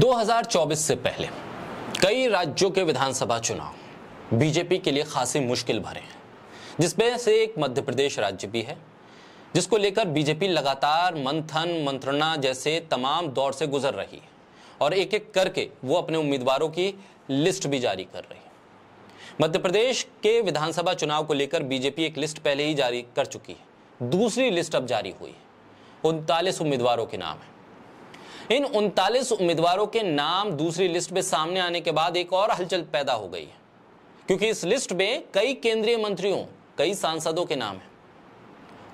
2024 से पहले कई राज्यों के विधानसभा चुनाव बीजेपी के लिए खासी मुश्किल भरे हैं जिसमें से एक मध्य प्रदेश राज्य भी है जिसको लेकर बीजेपी लगातार मंथन मंत्रणा जैसे तमाम दौर से गुजर रही है और एक एक करके वो अपने उम्मीदवारों की लिस्ट भी जारी कर रही है मध्य प्रदेश के विधानसभा चुनाव को लेकर बीजेपी एक लिस्ट पहले ही जारी कर चुकी है दूसरी लिस्ट अब जारी हुई है उनतालीस उम्मीदवारों के नाम है इन उनतालीस उम्मीदवारों के नाम दूसरी लिस्ट में सामने आने के बाद एक और हलचल पैदा हो गई है क्योंकि इस लिस्ट में कई केंद्रीय मंत्रियों कई सांसदों के नाम है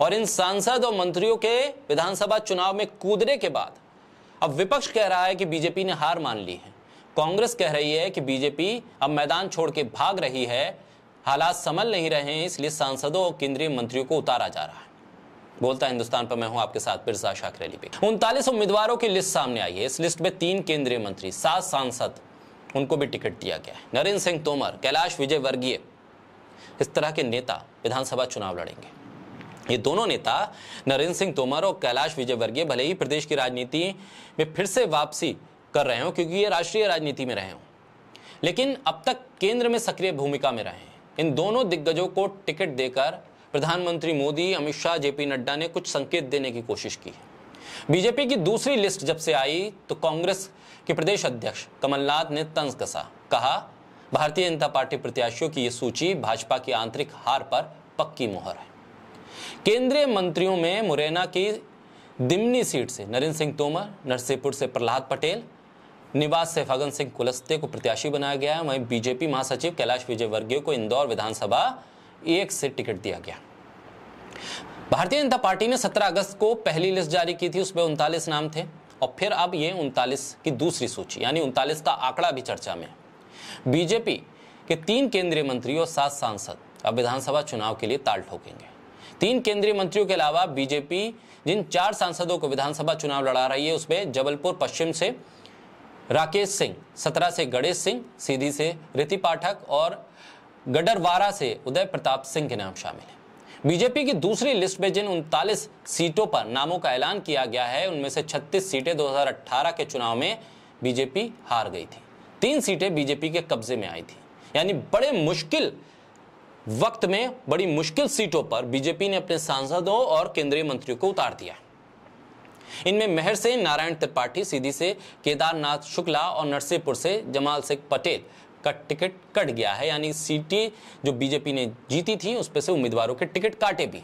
और इन सांसद और मंत्रियों के विधानसभा चुनाव में कूदने के बाद अब विपक्ष कह रहा है कि बीजेपी ने हार मान ली है कांग्रेस कह रही है कि बीजेपी अब मैदान छोड़ के भाग रही है हालात संभल नहीं रहे हैं इसलिए सांसदों और केंद्रीय मंत्रियों को उतारा जा रहा है बोलता हिंदुस्तान पर मैं हूं आपके साथ मिर्जा शाकर अली पे उनतालीस उम्मीदवारों की लिस्ट सामने आई है इस लिस्ट में तीन केंद्रीय मंत्री सात सांसद उनको भी टिकट दिया गया है नरेंद्र सिंह तोमर कैलाश विजय वर्गीय इस तरह के नेता विधानसभा चुनाव लड़ेंगे ये दोनों नेता नरेंद्र सिंह तोमर और कैलाश विजय वर्गीय भले ही प्रदेश की राजनीति में फिर से वापसी कर रहे हो क्योंकि ये राष्ट्रीय राजनीति में रहे हो लेकिन अब तक केंद्र में सक्रिय भूमिका में रहे हैं इन दोनों दिग्गजों को टिकट देकर प्रधानमंत्री मोदी अमित शाह जेपी नड्डा ने कुछ संकेत देने की कोशिश की बीजेपी की दूसरी लिस्ट जब से आई तो कांग्रेस के प्रदेश अध्यक्ष कमलनाथ ने तंज कसा कहा भारतीय जनता पार्टी प्रत्याशियों की यह सूची भाजपा की आंतरिक हार पर पक्की मोहर है केंद्रीय मंत्रियों में मुरैना की दिमनी सीट से नरेंद्र सिंह तोमर नरसिंहपुर से प्रहलाद पटेल निवास से फगन सिंह कुलस्ते को प्रत्याशी बनाया गया है वहीं बीजेपी महासचिव कैलाश विजयवर्गीय को इंदौर विधानसभा एक से टिकट दिया गया भारतीय जनता पार्टी ने 17 अगस्त को पहली लिस्ट जारी की थी उसमें उनतालीस नाम थे और फिर अब ये उनतालीस की दूसरी सूची यानी उनतालीस का आंकड़ा भी चर्चा में बीजेपी के तीन केंद्रीय मंत्री और सात सांसद अब विधानसभा चुनाव के लिए ताल ठोकेंगे तीन केंद्रीय मंत्रियों के अलावा बीजेपी जिन चार सांसदों को विधानसभा चुनाव लड़ा रही है उसमें जबलपुर पश्चिम से राकेश सिंह सत्रह से गणेश सिंह सीधी से रीति पाठक और गडरवारा से उदय प्रताप सिंह के नाम शामिल हैं बीजेपी की दूसरी लिस्ट में जिन उनतालीस सीटों पर नामों का ऐलान किया गया है उनमें से 36 सीटें 2018 के चुनाव में बीजेपी हार गई थी तीन सीटें बीजेपी के कब्जे में आई थी यानी बड़े मुश्किल वक्त में बड़ी मुश्किल सीटों पर बीजेपी ने अपने सांसदों और केंद्रीय मंत्रियों को उतार दिया इनमें मेहर से नारायण त्रिपाठी सीधी से केदारनाथ शुक्ला और नरसिंहपुर से जमाल सिंह पटेल का टिकट कट गया है यानी सीटें जो बीजेपी ने जीती थी उस पर से उम्मीदवारों के टिकट काटे भी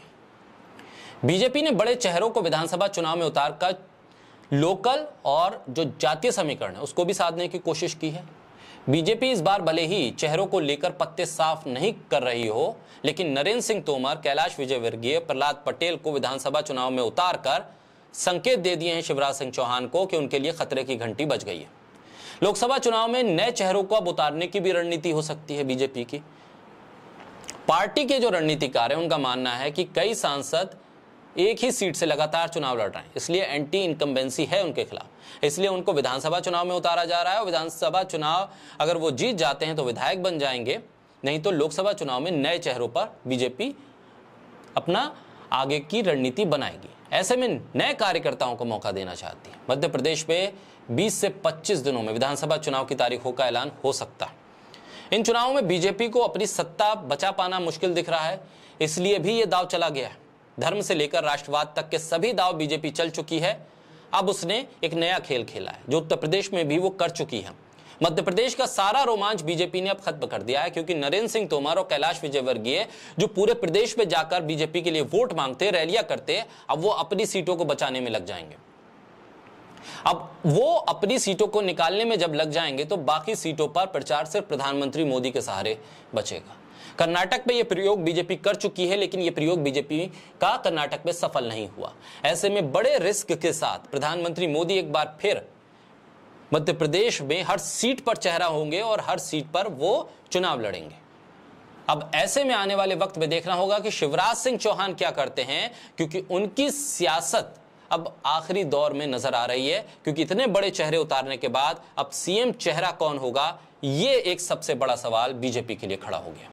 बीजेपी ने बड़े चेहरों को विधानसभा चुनाव में उतार कर लोकल और जो जातीय समीकरण है उसको भी साधने की कोशिश की है बीजेपी इस बार भले ही चेहरों को लेकर पत्ते साफ नहीं कर रही हो लेकिन नरेंद्र सिंह तोमर कैलाश विजयवर्गीय प्रहलाद पटेल को विधानसभा चुनाव में उतार कर संकेत दे दिए हैं शिवराज सिंह चौहान को कि उनके लिए खतरे की घंटी बज गई है लोकसभा चुनाव में नए चेहरों को अब उतारने की भी रणनीति हो सकती है बीजेपी की पार्टी के जो रणनीतिकार हैं उनका मानना है कि कई सांसद एक ही सीट से लगातार चुनाव लड़ रहे हैं इसलिए एंटी इनकम्बेंसी है उनके खिलाफ इसलिए उनको विधानसभा चुनाव में उतारा जा रहा है और विधानसभा चुनाव अगर वो जीत जाते हैं तो विधायक बन जाएंगे नहीं तो लोकसभा चुनाव में नए चेहरों पर बीजेपी अपना आगे की रणनीति बनाएगी ऐसे में नए कार्यकर्ताओं को मौका देना चाहती है मध्य प्रदेश में 20 से 25 दिनों में विधानसभा चुनाव की तारीखों का ऐलान हो सकता है इन चुनावों में बीजेपी को अपनी सत्ता बचा पाना मुश्किल दिख रहा है इसलिए भी ये दाव चला गया है धर्म से लेकर राष्ट्रवाद तक के सभी दाव बीजेपी चल चुकी है अब उसने एक नया खेल खेला है जो उत्तर प्रदेश में भी वो कर चुकी है मध्य प्रदेश का सारा रोमांच बीजेपी ने अब खत्म कर दिया है क्योंकि नरेंद्र सिंह तोमर और कैलाश विजयवर्गीय जो पूरे प्रदेश में जाकर बीजेपी के लिए वोट मांगते रैलियां करते अब वो अपनी सीटों को बचाने में लग जाएंगे अब वो अपनी सीटों को निकालने में जब लग जाएंगे तो बाकी सीटों पर प्रचार सिर्फ प्रधानमंत्री मोदी के सहारे बचेगा कर्नाटक में यह प्रयोग बीजेपी कर चुकी है लेकिन यह प्रयोग बीजेपी का कर्नाटक में सफल नहीं हुआ ऐसे में बड़े रिस्क के साथ प्रधानमंत्री मोदी एक बार फिर मध्य प्रदेश में हर सीट पर चेहरा होंगे और हर सीट पर वो चुनाव लड़ेंगे अब ऐसे में आने वाले वक्त में देखना होगा कि शिवराज सिंह चौहान क्या करते हैं क्योंकि उनकी सियासत अब आखिरी दौर में नजर आ रही है क्योंकि इतने बड़े चेहरे उतारने के बाद अब सीएम चेहरा कौन होगा यह एक सबसे बड़ा सवाल बीजेपी के लिए खड़ा हो गया